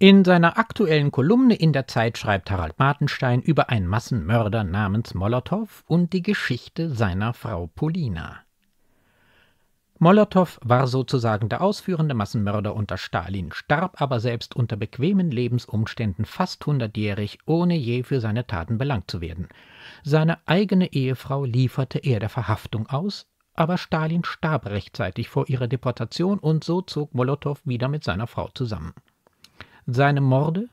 In seiner aktuellen Kolumne in der Zeit schreibt Harald Martenstein über einen Massenmörder namens Molotow und die Geschichte seiner Frau Polina. Molotow war sozusagen der ausführende Massenmörder unter Stalin, starb aber selbst unter bequemen Lebensumständen fast hundertjährig, ohne je für seine Taten belangt zu werden. Seine eigene Ehefrau lieferte er der Verhaftung aus, aber Stalin starb rechtzeitig vor ihrer Deportation und so zog Molotow wieder mit seiner Frau zusammen. Seine Morde,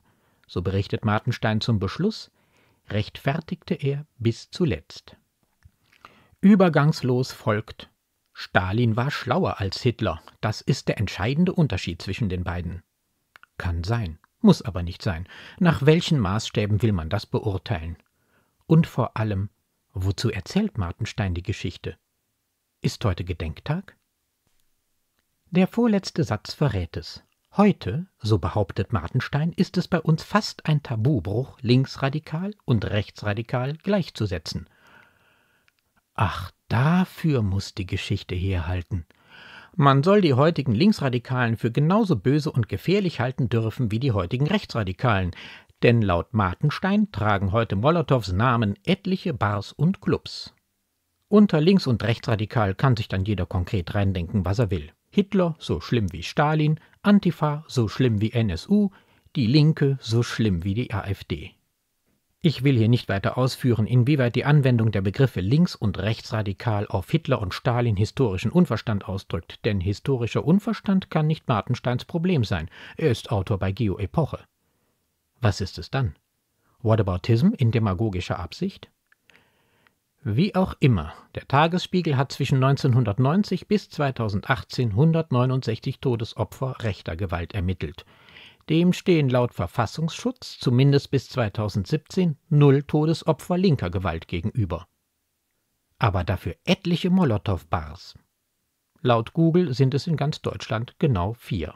so berichtet Martenstein zum Beschluss, rechtfertigte er bis zuletzt. Übergangslos folgt Stalin war schlauer als Hitler, das ist der entscheidende Unterschied zwischen den beiden. Kann sein, muss aber nicht sein. Nach welchen Maßstäben will man das beurteilen? Und vor allem, wozu erzählt Martenstein die Geschichte? Ist heute Gedenktag? Der vorletzte Satz verrät es. Heute, so behauptet Martenstein, ist es bei uns fast ein Tabubruch, linksradikal und rechtsradikal gleichzusetzen. Ach, dafür muss die Geschichte herhalten. Man soll die heutigen Linksradikalen für genauso böse und gefährlich halten dürfen wie die heutigen Rechtsradikalen, denn laut Martenstein tragen heute Molotows Namen etliche Bars und Clubs. Unter links- und rechtsradikal kann sich dann jeder konkret reindenken, was er will. Hitler so schlimm wie Stalin, Antifa so schlimm wie NSU, die Linke so schlimm wie die AfD. Ich will hier nicht weiter ausführen, inwieweit die Anwendung der Begriffe links und rechtsradikal auf Hitler und Stalin historischen Unverstand ausdrückt, denn historischer Unverstand kann nicht Martensteins Problem sein. Er ist Autor bei Geo Epoche. Was ist es dann? Whataboutism in demagogischer Absicht? Wie auch immer, der Tagesspiegel hat zwischen 1990 bis 2018 169 Todesopfer rechter Gewalt ermittelt. Dem stehen laut Verfassungsschutz zumindest bis 2017 null Todesopfer linker Gewalt gegenüber. Aber dafür etliche Molotow-Bars. Laut Google sind es in ganz Deutschland genau vier.